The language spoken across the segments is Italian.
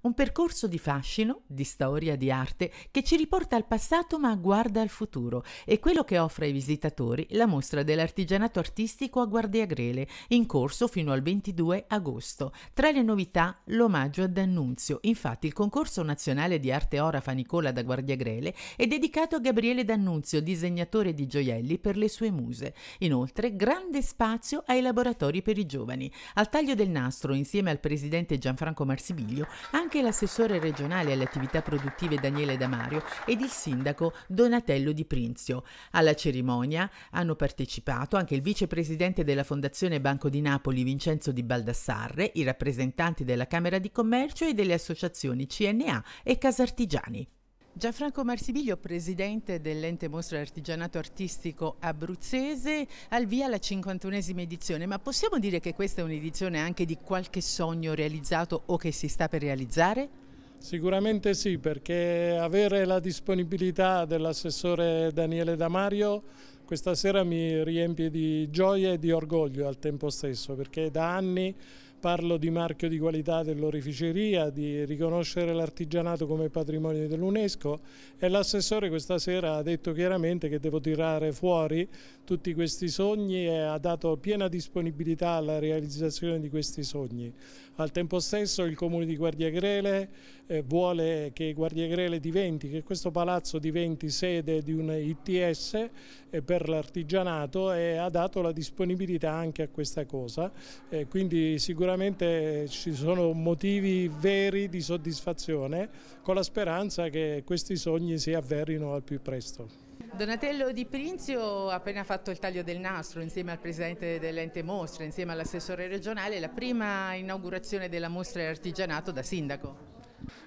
Un percorso di fascino, di storia, di arte che ci riporta al passato ma guarda al futuro e quello che offre ai visitatori la mostra dell'artigianato artistico a Guardia Grele, in corso fino al 22 agosto. Tra le novità l'omaggio ad D'Annunzio. Infatti il concorso nazionale di arte orafa Nicola da Guardia Grele è dedicato a Gabriele D'Annunzio, disegnatore di gioielli per le sue muse. Inoltre grande spazio ai laboratori per i giovani. Al taglio del nastro insieme al presidente Gianfranco Marsibiglio anche anche l'assessore regionale alle attività produttive Daniele Damario ed il sindaco Donatello Di Prinzio. Alla cerimonia hanno partecipato anche il vicepresidente della Fondazione Banco di Napoli Vincenzo Di Baldassarre, i rappresentanti della Camera di Commercio e delle associazioni CNA e Casartigiani. Gianfranco Marsiviglio, presidente dell'ente mostra artigianato artistico abruzzese, al via la 51esima edizione, ma possiamo dire che questa è un'edizione anche di qualche sogno realizzato o che si sta per realizzare? Sicuramente sì, perché avere la disponibilità dell'assessore Daniele Damario questa sera mi riempie di gioia e di orgoglio al tempo stesso, perché da anni Parlo di marchio di qualità dell'orificeria, di riconoscere l'artigianato come patrimonio dell'UNESCO e l'assessore questa sera ha detto chiaramente che devo tirare fuori tutti questi sogni e ha dato piena disponibilità alla realizzazione di questi sogni. Al tempo stesso il comune di Guardia Grele eh, vuole che Guardia diventi, che questo palazzo diventi sede di un ITS eh, per l'artigianato e ha dato la disponibilità anche a questa cosa. Eh, quindi sicuramente sicuramente ci sono motivi veri di soddisfazione con la speranza che questi sogni si avverino al più presto. Donatello Di Prinzio ha appena fatto il taglio del nastro insieme al presidente dell'ente mostra, insieme all'assessore regionale, la prima inaugurazione della mostra e artigianato da sindaco.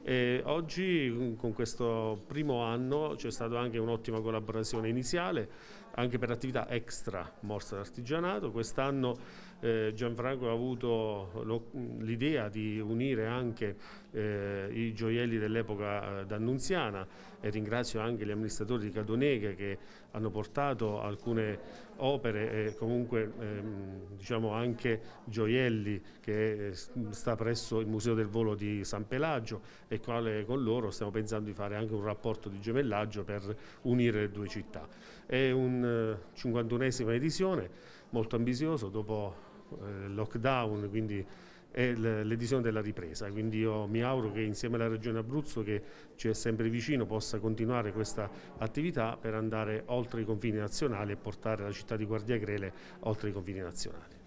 E oggi mm, con questo primo anno c'è stata anche un'ottima collaborazione iniziale anche per attività extra morsa d'artigianato. Quest'anno eh, Gianfranco ha avuto mm, l'idea di unire anche eh, i gioielli dell'epoca eh, d'Annunziana e ringrazio anche gli amministratori di Cadoneghe che hanno portato alcune opere e comunque ehm, diciamo anche gioielli che eh, sta presso il Museo del Volo di San Pelagio e quale con loro stiamo pensando di fare anche un rapporto di gemellaggio per unire le due città. È un 51esima eh, edizione, molto ambizioso, dopo eh, il lockdown, quindi è l'edizione della ripresa, quindi io mi auguro che insieme alla Regione Abruzzo che ci è sempre vicino possa continuare questa attività per andare oltre i confini nazionali e portare la città di Guardia Grele oltre i confini nazionali.